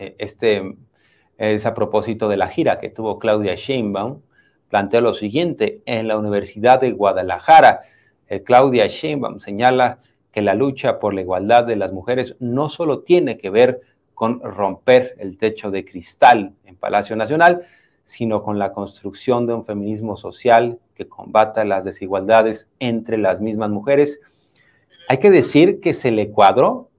Eh, este es a propósito de la gira que tuvo Claudia Sheinbaum, planteó lo siguiente, en la Universidad de Guadalajara, eh, Claudia Sheinbaum señala que la lucha por la igualdad de las mujeres no solo tiene que ver con romper el techo de cristal en Palacio Nacional, sino con la construcción de un feminismo social que combata las desigualdades entre las mismas mujeres. Hay que decir que se le cuadró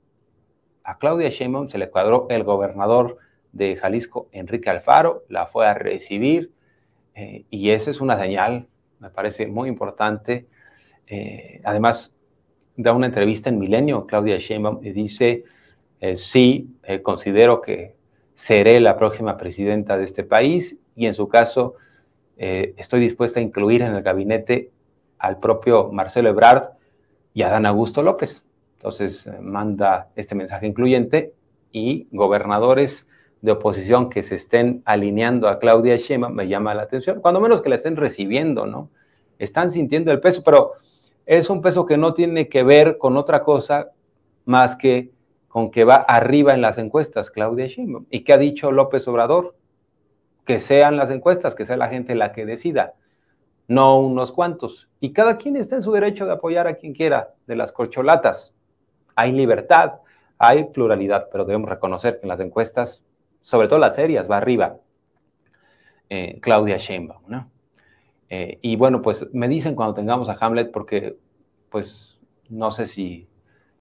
a Claudia Sheinbaum se le cuadró el gobernador de Jalisco, Enrique Alfaro, la fue a recibir eh, y esa es una señal, me parece muy importante. Eh, además, da una entrevista en Milenio, Claudia Sheinbaum, y dice, eh, sí, considero que seré la próxima presidenta de este país y en su caso estoy dispuesta a incluir en el gabinete al propio Marcelo Ebrard y a Dan Augusto López. Entonces eh, manda este mensaje incluyente y gobernadores de oposición que se estén alineando a Claudia Schema me llama la atención, cuando menos que la estén recibiendo, ¿no? Están sintiendo el peso, pero es un peso que no tiene que ver con otra cosa más que con que va arriba en las encuestas Claudia Sheinbaum. ¿Y qué ha dicho López Obrador? Que sean las encuestas, que sea la gente la que decida, no unos cuantos. Y cada quien está en su derecho de apoyar a quien quiera de las corcholatas hay libertad, hay pluralidad, pero debemos reconocer que en las encuestas, sobre todo las serias, va arriba eh, Claudia Sheinbaum, ¿no? Eh, y bueno, pues me dicen cuando tengamos a Hamlet porque pues no sé si